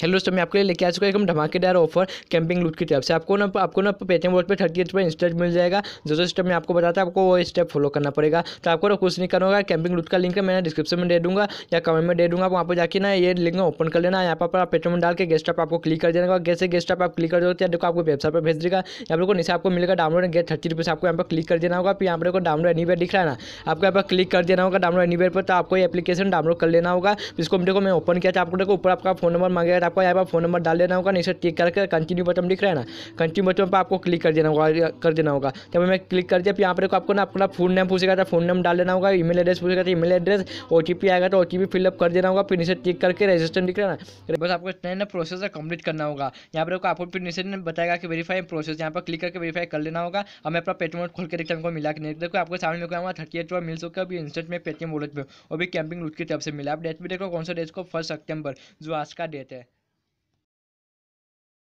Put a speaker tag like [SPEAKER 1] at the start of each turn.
[SPEAKER 1] hello दोस्तों मैं आपके लिए लेके आ चुका एकदम धमाकेदार ऑफर कैंपिंग लूट की तरफ से आपको ना आपको ना पेटीएम वोट पे थर्टी एट पर इंस्टेंट मिल जाएगा जो जो स्टेप मैं आपको बताता आपको वो स्टेप फॉलो करना पड़ेगा तो आपको ना कुछ नहीं करना होगा कैंपिंग लूट का लिंक है मैंने डिस्क्रिप्शन में दे दूँगा या कमेंट में दे दूँगा वहाँ पर जाकर ना ये लिंक ओपन कर लेना यहाँ पर आप पेटीएम डाल के गेस्ट आप आपको क्लिक कर देना जैसे गेस्ट ऐप आप क्लिक कर देते हैं देखो आपको वेबसाइट पर भेज देगा यहाँ पर को नीचे आपको मिलेगा डाउनलोड गेट थर्टी रुपीज़ आपको यहाँ पर क्लिक कर देना होगा फिर यहाँ पर डाउनलोड एनी दिख रहा है ना आपको यहाँ पर क्लिक कर देना होगा डाउनलोड एनी पर तो आपको एप्लीकेशन डाउनलोड कर लेना होगा जिसको देखो मैं ओपन किया था आपको देखो ऊपर आपका फोन नंबर मांगेगा आपका यहाँ पर फ़ोन नंबर डाल देना होगा नीचे टिक करके कंटिन्यू बटन दिख रहा है ना कंटिन्यू बटन पर आपको क्लिक कर देना होगा कर देना होगा जब मैं क्लिक कर दिया यहाँ पर आपको ना अपना फोन नेम पूछेगा तो फोन नेम डाल देना होगा ईमेल एड्रेस पूछेगा तो ईमेल एड्रेस ओ आएगा तो ओ फिलअप कर देना होगा फिर नीचे टिक करके रजिस्टर दिख रहा है ना बस आपको इतना ना प्रोसेस कंप्लीट करना होगा यहाँ पर आपको फिर नीचे बताएगा कि वेरीफाई प्रोसेस यहाँ पर क्लिक करके वेरीफाई कर लेना होगा और मैं अपना पेटीएम खोल के देखता हूँ मिला कि नहीं देखो आपको सामने में थर्टी एट मिल सके अभी इंस्टेंट में पेटीएम वॉलेट में और भी कैंपिंग लूट की तरफ से मिला आप डेट भी देखो कौन सा डेट को फर्स्ट सेप्टेम्बर जो आज का डेट
[SPEAKER 2] है